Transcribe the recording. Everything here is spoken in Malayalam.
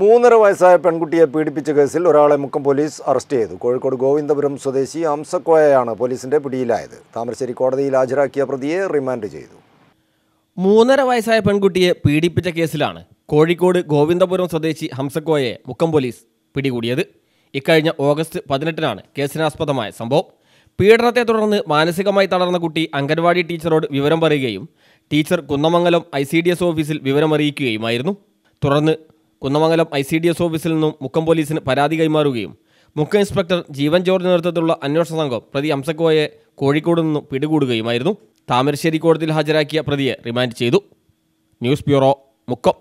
മൂന്നര വയസ്സായ പെൺകുട്ടിയെ പീഡിപ്പിച്ച കേസിൽ ഒരാളെ മുക്കം പോലീസ് അറസ്റ്റ് ചെയ്തു കോഴിക്കോട് ഗോവിന്ദപുരം സ്വദേശി അംസക്കോയയാണ് പോലീസിന്റെ പിടിയിലായത് താമരശ്ശേരി കോടതിയിൽ ഹാജരാക്കിയ പ്രതിയെ റിമാൻഡ് ചെയ്തു മൂന്നര വയസ്സായ പെൺകുട്ടിയെ പീഡിപ്പിച്ച കേസിലാണ് കോഴിക്കോട് ഗോവിന്ദപുരം സ്വദേശി ഹംസക്കോയെ മുക്കം പോലീസ് പിടികൂടിയത് ഇക്കഴിഞ്ഞ ഓഗസ്റ്റ് പതിനെട്ടിനാണ് കേസിനാസ്പദമായ സംഭവം പീഡനത്തെ തുടർന്ന് മാനസികമായി തളർന്ന കുട്ടി അംഗൻവാടി ടീച്ചറോട് വിവരം പറയുകയും ടീച്ചർ കുന്നമംഗലം ഐ ഓഫീസിൽ വിവരമറിയിക്കുകയുമായിരുന്നു തുടർന്ന് Kunnamangalam I C D S ഓഫീസിൽ നിന്നും മുക്കം പോലീസിന് പരാതി കൈമാറുകയും മുക്കം ഇൻസ്പെക്ടർ ജീവൻ ജോർജ് നേതൃത്വത്തിലുള്ള അന്വേഷണ സംഘം പ്രതി അംസക്കോയെ കോഴിക്കോട് നിന്നും പിടികൂടുകയുമായിരുന്നു താമരശ്ശേരി കോടതിയിൽ ഹാജരാക്കിയ പ്രതിയെ റിമാൻഡ് ചെയ്തു ന്യൂസ് ബ്യൂറോ മുക്കം